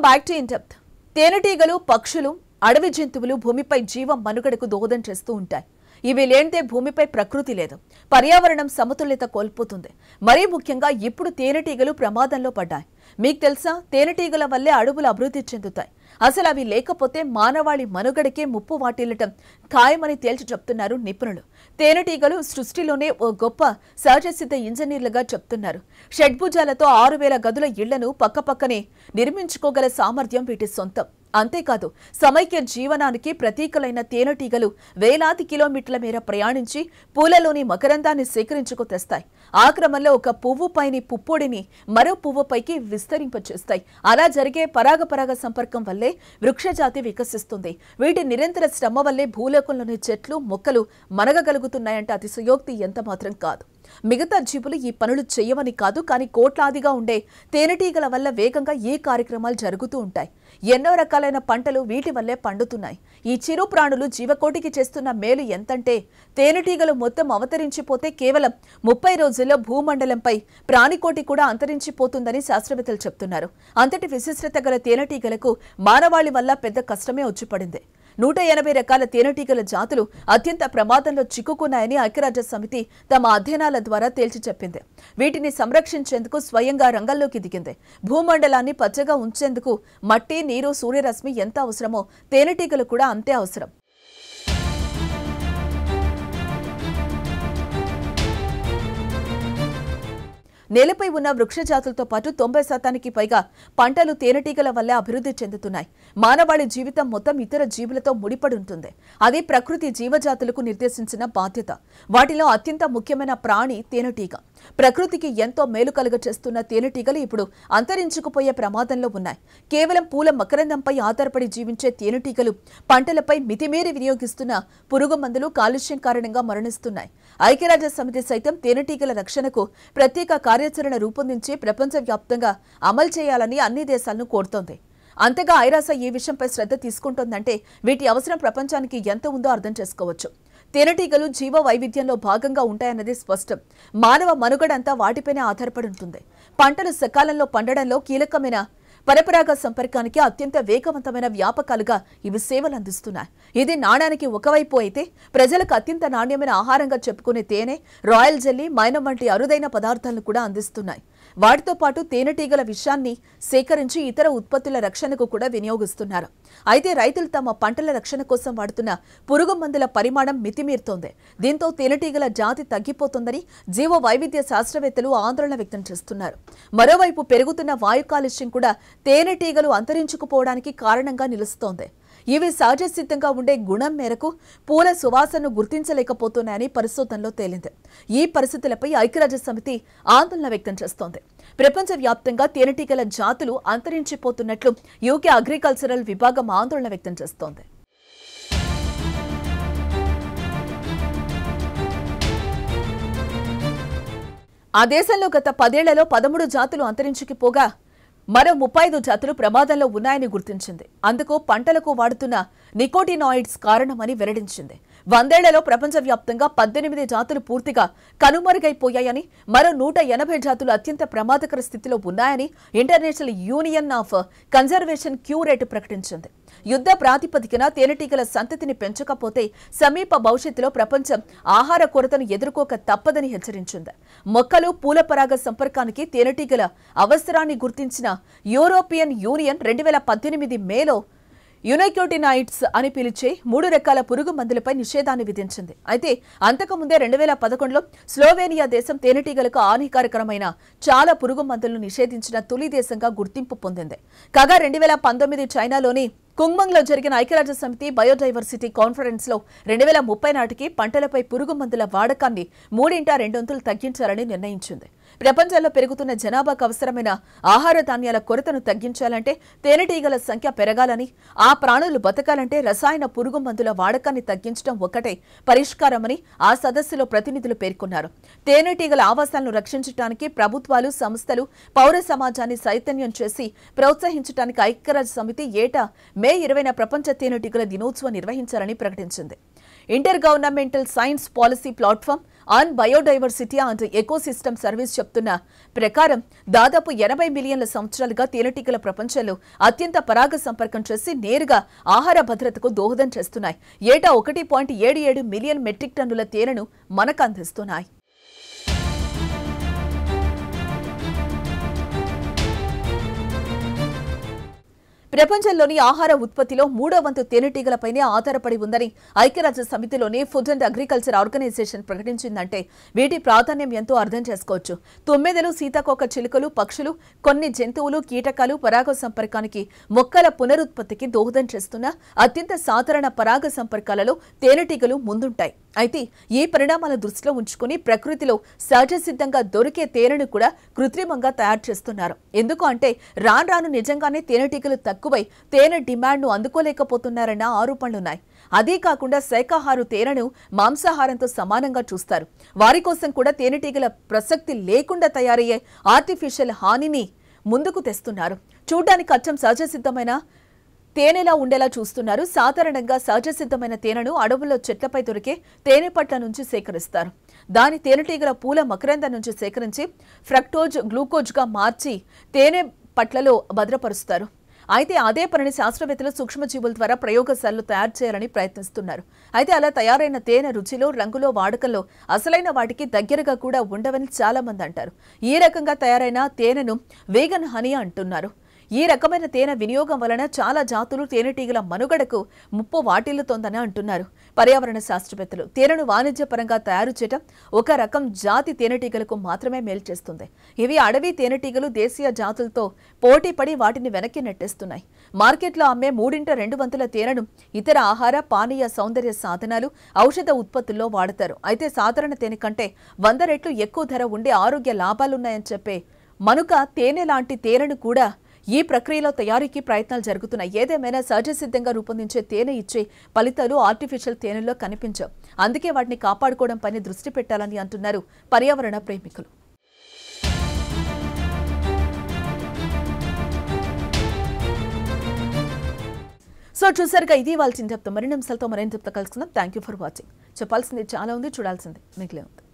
welcome back to ఇంటెప్త్ తేనెటీగలు పక్షులు అడవి జంతువులు భూమిపై జీవం మనుగడకు దోహదం చేస్తూ ఉంటాయి ఇవి లేనిదే భూమిపై ప్రకృతి లేదు పర్యావరణం సమతుల్యత కోల్పోతుంది మరీ ముఖ్యంగా ఇప్పుడు తేనెటీగలు ప్రమాదంలో పడ్డాయి మీకు తెలుసా తేనెటీగల వల్లే అడవులు అభివృద్ధి చెందుతాయి అసలు అవి లేకపోతే మానవాళి మనుగడకే ముప్పు వాటిల్లటం ఖాయమని తేల్చి చెప్తున్నారు నిపుణులు తేనెటీగలు సృష్టిలోనే ఓ గొప్ప సహజసిద్ధ ఇంజనీర్లుగా చెప్తున్నారు షడ్భుజాలతో ఆరు వేల గదుల ఇళ్లను పక్కపక్కనే నిర్మించుకోగల సామర్థ్యం వీటి సొంతం అంతేకాదు సమైక్య జీవనానికి ప్రతీకలైన తేనెటీగలు వేలాది కిలోమీటర్ల మేర ప్రయాణించి పూలలోని మకరందాన్ని సేకరించుకు తెస్తాయి ఆ క్రమంలో ఒక పువ్వు పైని పుప్పొడిని మరో పువ్వుపైకి విస్తరింపచేస్తాయి అలా జరిగే పరాగ పరాగ సంపర్కం వల్లే వృక్షజాతి వికసిస్తుంది వీటి నిరంతర శ్రమ వల్లే భూలోకంలోని చెట్లు మొక్కలు మనగగలుగుతున్నాయంటే అతిశయోక్తి ఎంత మాత్రం కాదు మిగతా జీవులు ఈ పనులు చేయవని కాదు కానీ కోట్లాదిగా ఉండే తేనెటీగల వల్ల వేగంగా ఏ కార్యక్రమాలు జరుగుతూ ఉంటాయి ఎన్నో రకాలైన పంటలు వీటి వల్లే పండుతున్నాయి ఈ చిరు ప్రాణులు జీవకోటికి చేస్తున్న మేలు ఎంతంటే తేనెటీగలు మొత్తం అవతరించిపోతే కేవలం ముప్పై రోజుల్లో భూమండలంపై ప్రాణికోటి కూడా అంతరించిపోతుందని శాస్త్రవేత్తలు చెప్తున్నారు అంతటి విశిష్టత గల తేనెటీగలకు మానవాళి వల్ల పెద్ద కష్టమే వచ్చిపడింది నూట ఎనభై రకాల తేనెటీగల జాతులు అత్యంత ప్రమాదంలో చిక్కుకున్నాయని ఐక్యరాజ్య సమితి తమ అధ్యయనాల ద్వారా తేల్చి చెప్పింది వీటిని సంరక్షించేందుకు స్వయంగా రంగంలోకి దిగింది భూమండలాన్ని పచ్చగా ఉంచేందుకు మట్టి నీరు సూర్యరశ్మి ఎంత అవసరమో తేనెటీగలు కూడా అంతే అవసరం నేలపై ఉన్న వృక్ష జాతులతో పాటు తొంభై శాతానికి పైగా పంటలు తేనెటీగల వల్ల అభివృద్ధి చెందుతున్నాయి మానవాళి జీవితం మొత్తం ఇతర జీవులతో ముడిపడి ఉంటుంది అది ప్రకృతి జీవజాతులకు నిర్దేశించిన బాధ్యత వాటిలో అత్యంత ముఖ్యమైన ప్రాణి తేనెటీగ ప్రకృతికి ఎంతో మేలు కలుగచేస్తున్న తేనెటీగలు ఇప్పుడు అంతరించుకుపోయే ప్రమాదంలో ఉన్నాయి కేవలం పూల మకరందంపై ఆధారపడి జీవించే తేనెటీగలు పంటలపై మితిమీరి వినియోగిస్తున్న పురుగు మందులు కాలుష్యం కారణంగా మరణిస్తున్నాయి ఐక్యరాజ్య సమితి సైతం తేనెటీగల రక్షణకు ప్రత్యేక కార్యాచరణ రూపొందించి వ్యాప్తంగా అమలు చేయాలని అన్ని దేశాలను కోరుతోంది అంతగా ఐరాస ఈ విషయంపై శ్రద్ధ తీసుకుంటోందంటే వీటి అవసరం ప్రపంచానికి ఎంత ఉందో అర్థం చేసుకోవచ్చు తేనెటీగలు జీవ వైవిధ్యంలో భాగంగా ఉంటాయన్నది స్పష్టం మానవ మనుగడంతా వాటిపైనే ఆధారపడి ఉంటుంది పంటలు సకాలంలో పండడంలో కీలకమైన పరపరాగ సంపర్కానికి అత్యంత వేగవంతమైన వ్యాపకాలుగా ఇవి సేవలు అందిస్తున్నాయి ఇది నాణానికి ఒకవైపు అయితే ప్రజలకు అత్యంత నాణ్యమైన ఆహారంగా చెప్పుకునే తేనె రాయల్ జెల్లీ మైనం వంటి అరుదైన పదార్థాలను కూడా అందిస్తున్నాయి వాటితో పాటు తేనెటీగల విషాన్ని సేకరించి ఇతర ఉత్పత్తుల రక్షణకు కూడా వినియోగిస్తున్నారు అయితే రైతులు తమ పంటల రక్షణ కోసం వాడుతున్న పురుగు మందుల పరిమాణం మితిమీరుతోంది దీంతో తేనెటీగల జాతి తగ్గిపోతుందని జీవ వైవిధ్య శాస్త్రవేత్తలు ఆందోళన వ్యక్తం చేస్తున్నారు మరోవైపు పెరుగుతున్న వాయు కాలుష్యం కూడా తేనెటీగలు అంతరించుకుపోవడానికి కారణంగా నిలుస్తోంది ఇవి సహజ సిద్ధంగా ఉండే గుణం మేరకు పూల సువాసనను గుర్తించలేకపోతున్నాయని పరిశోధనలో తేలింది ఈ పరిస్థితులపై ఐక్యరాజ్య సమితి ఆందోళన వ్యక్తం చేస్తోంది వ్యాప్తంగా తేనెటీగల జాతులు అంతరించిపోతున్నట్లు యూకే అగ్రికల్చరల్ విభాగం ఆందోళన వ్యక్తం చేస్తోంది ఆ దేశంలో గత పదేళ్లలో పదమూడు జాతులు అంతరించుకుపోగా మరో ముప్పై ఐదు జాతులు ప్రమాదంలో ఉన్నాయని గుర్తించింది అందుకు పంటలకు వాడుతున్న నికోటినాయిడ్స్ కారణమని వెల్లడించింది వందేళ్లలో ప్రపంచవ్యాప్తంగా పద్దెనిమిది జాతులు పూర్తిగా కనుమరుగైపోయాయని మరో నూట ఎనభై జాతులు అత్యంత ప్రమాదకర స్థితిలో ఉన్నాయని ఇంటర్నేషనల్ యూనియన్ ఆఫ్ కన్జర్వేషన్ క్యూరేట్ ప్రకటించింది యుద్ధ ప్రాతిపదికన తేనెటీగల సంతతిని పెంచకపోతే సమీప భవిష్యత్తులో ప్రపంచం ఆహార కొరతను ఎదుర్కోక తప్పదని హెచ్చరించింది మొక్కలు పూల పరాగ సంపర్కానికి తేనెటీగల అవసరాన్ని గుర్తించిన యూరోపియన్ యూనియన్ రెండు వేల పద్దెనిమిది మేలో యునైక్యోటినాయిడ్స్ అని పిలిచే మూడు రకాల పురుగు మందులపై నిషేధాన్ని విధించింది అయితే అంతకుముందే రెండు వేల పదకొండులో స్లోవేనియా దేశం తేనెటీగలకు హానికారకరమైన చాలా పురుగు మందులను నిషేధించిన తొలి దేశంగా గుర్తింపు పొందింది కాగా రెండు వేల పంతొమ్మిది చైనాలోని కుంభంగ్లో జరిగిన ఐక్యరాజ్య సమితి బయోడైవర్సిటీ కాన్ఫరెన్స్లో రెండు వేల ముప్పై నాటికి పంటలపై పురుగు మందుల వాడకాన్ని మూడింట రెండొంతులు తగ్గించాలని నిర్ణయించింది ప్రపంచంలో పెరుగుతున్న జనాభాకు అవసరమైన ఆహార ధాన్యాల కొరతను తగ్గించాలంటే తేనెటీగల సంఖ్య పెరగాలని ఆ ప్రాణులు బతకాలంటే రసాయన పురుగు మందుల వాడకాన్ని తగ్గించడం ఒక్కటే పరిష్కారమని ఆ సదస్సులో ప్రతినిధులు పేర్కొన్నారు తేనెటీగల ఆవాసాలను రక్షించడానికి ప్రభుత్వాలు సంస్థలు పౌర సమాజాన్ని చైతన్యం చేసి ప్రోత్సహించడానికి ఐక్యరాజ్య సమితి ఏటా మే ఇరవైన ప్రపంచ తేనెటీగల దినోత్సవం నిర్వహించాలని ప్రకటించింది inter governmental science policy platform on biodiversity and ecosystem service చెప్తున్న ప్రకారం దాదాపు ఎనభై మిలియన్ల సంవత్సరాలుగా తేనెటీగల ప్రపంచంలో అత్యంత పరాగ సంపర్కం చేసి నేరుగా ఆహార భద్రతకు దోహదం చేస్తున్నాయి ఏటా ఒకటి పాయింట్ ఏడు ఏడు మిలియన్ మెట్రిక్ టన్నుల తేనెను మనకు అందిస్తున్నాయి ప్రపంచంలోని ఆహార ఉత్పత్తిలో మూడో వంతు తేనెటీగలపైనే ఆధారపడి ఉందని ఐక్యరాజ్య సమితిలోని ఫుడ్ అండ్ అగ్రికల్చర్ ఆర్గనైజేషన్ ప్రకటించిందంటే వీటి ప్రాధాన్యం ఎంతో అర్థం చేసుకోవచ్చు తుమ్మెదలు సీతాకోక చిలుకలు పక్షులు కొన్ని జంతువులు కీటకాలు పరాగ సంపర్కానికి మొక్కల పునరుత్పత్తికి దోహదం చేస్తున్న అత్యంత సాధారణ పరాగ సంపర్కాలలో తేనెటీగలు ముందుంటాయి అయితే ఈ పరిణామాల దృష్టిలో ఉంచుకుని ప్రకృతిలో సహజసిద్ధంగా దొరికే తేనెను కూడా కృత్రిమంగా తయారు చేస్తున్నారు ఎందుకు అంటే రాను రాను నిజంగానే తేనెటీగలు తక్కువ ఎక్కువై తేనె డిమాండ్ను అందుకోలేకపోతున్నారన్న ఆరోపణలున్నాయి అదే కాకుండా శాఖాహారు తేనెను మాంసాహారంతో సమానంగా చూస్తారు వారి కోసం కూడా తేనెటీగల ప్రసక్తి లేకుండా తయారయ్యే ఆర్టిఫిషియల్ హానిని ముందుకు తెస్తున్నారు చూడ్డానికి అచ్చం సహజసిద్ధమైన తేనెలా ఉండేలా చూస్తున్నారు సాధారణంగా సహజసిద్ధమైన తేనెను అడవుల్లో చెట్లపై దొరికే తేనె పట్ల నుంచి సేకరిస్తారు దాని తేనెటీగల పూల మకరంద నుంచి సేకరించి ఫ్రక్టోజ్ గ్లూకోజ్గా మార్చి తేనె పట్లలో భద్రపరుస్తారు అయితే అదే పనిని శాస్త్రవేత్తలు సూక్ష్మజీవుల ద్వారా ప్రయోగశాలలు తయారు చేయాలని ప్రయత్నిస్తున్నారు అయితే అలా తయారైన తేనె రుచిలో రంగులో వాడకంలో అసలైన వాటికి దగ్గరగా కూడా ఉండవని చాలా మంది అంటారు ఈ రకంగా తయారైన తేనెను వేగన్ హనీ అంటున్నారు ఈ రకమైన తేనె వినియోగం వలన చాలా జాతులు తేనెటీగల మనుగడకు ముప్పు వాటిల్లుతోందని అంటున్నారు పర్యావరణ శాస్త్రవేత్తలు తేనెను వాణిజ్యపరంగా తయారు చేయడం ఒక రకం జాతి తేనెటీగలకు మాత్రమే మేలు చేస్తుంది ఇవి అడవి తేనెటీగలు దేశీయ జాతులతో పోటీపడి వాటిని వెనక్కి నెట్టేస్తున్నాయి మార్కెట్లో అమ్మే మూడింట రెండు వంతుల తేనెను ఇతర ఆహార పానీయ సౌందర్య సాధనాలు ఔషధ ఉత్పత్తుల్లో వాడతారు అయితే సాధారణ తేనె కంటే వంద రెట్లు ఎక్కువ ధర ఉండే ఆరోగ్య లాభాలున్నాయని చెప్పే మనుక తేనె లాంటి తేనెను కూడా ఈ ప్రక్రియలో తయారీకి ప్రయత్నాలు జరుగుతున్నాయి ఏదేమైనా సహజసిద్ధంగా రూపొందించే తేనె ఇచ్చే ఫలితాలు ఆర్టిఫిషియల్ తేనెలో కనిపించవు అందుకే వాటిని కాపాడుకోవడం పైన దృష్టి పెట్టాలని అంటున్నారు పర్యావరణ ప్రేమికులు సో చూసారుగా ఇది వాళ్ళ చింతప్తం మరిన్ని అంశాలతో మరిన్ని చెప్తా కలుసుకుందాం థ్యాంక్ యూ ఫర్ వాచింగ్ చెప్పాల్సింది చాలా ఉంది చూడాల్సింది మిగిలే ఉంది